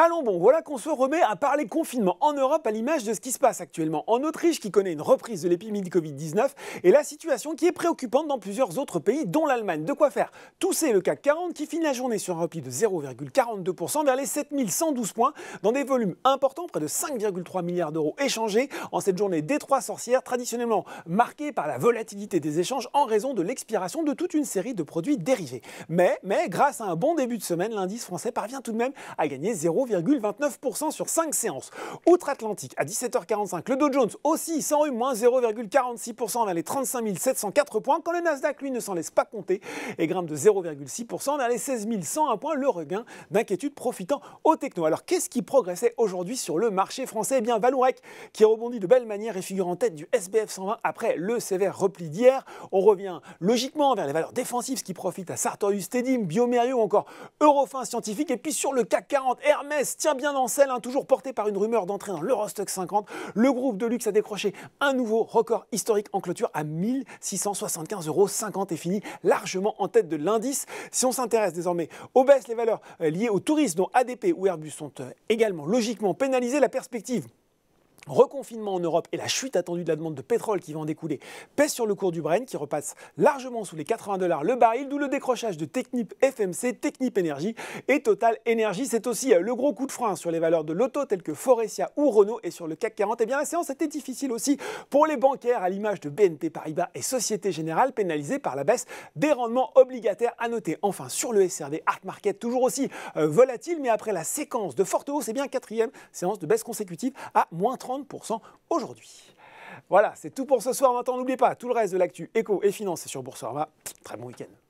Allons bon, voilà qu'on se remet à parler confinement en Europe à l'image de ce qui se passe actuellement en Autriche qui connaît une reprise de l'épidémie de Covid-19 et la situation qui est préoccupante dans plusieurs autres pays dont l'Allemagne. De quoi faire tousser le CAC 40 qui finit la journée sur un repli de 0,42% vers les 7112 points dans des volumes importants, près de 5,3 milliards d'euros échangés en cette journée des trois sorcières traditionnellement marquée par la volatilité des échanges en raison de l'expiration de toute une série de produits dérivés. Mais, mais grâce à un bon début de semaine, l'indice français parvient tout de même à gagner 0,42%. 0,29% sur 5 séances. Outre-Atlantique, à 17h45, le Dow Jones aussi s'enrhume moins 0,46% vers les 35 704 points, quand le Nasdaq, lui, ne s'en laisse pas compter et grimpe de 0,6% vers les 16 101 points, le regain d'inquiétude profitant aux techno. Alors, qu'est-ce qui progressait aujourd'hui sur le marché français Eh bien, Valourec, qui rebondit de belle manière et figure en tête du SBF 120 après le sévère repli d'hier. On revient logiquement vers les valeurs défensives, ce qui profite à Sartorius Tedim, Biomérieux ou encore Eurofin Scientifique. Et puis sur le CAC 40, Hermès tient bien en selle, hein, toujours porté par une rumeur d'entrée dans l'Eurostock 50. Le groupe de luxe a décroché un nouveau record historique en clôture à 1675,50 euros et finit largement en tête de l'indice. Si on s'intéresse désormais aux baisses, les valeurs euh, liées au tourisme, dont ADP ou Airbus, sont euh, également logiquement pénalisées. La perspective reconfinement en Europe et la chute attendue de la demande de pétrole qui va en découler pèse sur le cours du Brent qui repasse largement sous les 80 dollars le baril, d'où le décrochage de Technip FMC, Technip Energy et Total Energy. C'est aussi euh, le gros coup de frein sur les valeurs de l'auto telles que Forestia ou Renault et sur le CAC 40. Et eh bien la séance était difficile aussi pour les bancaires à l'image de BNP Paribas et Société Générale pénalisées par la baisse des rendements obligataires à noter. Enfin sur le SRD Art Market toujours aussi euh, volatile mais après la séquence de forte hausse, c'est eh bien quatrième séance de baisse consécutive à moins 30 aujourd'hui. Voilà, c'est tout pour ce soir. Maintenant, n'oubliez pas, tout le reste de l'actu éco et finance est sur Boursorama. Très bon week-end.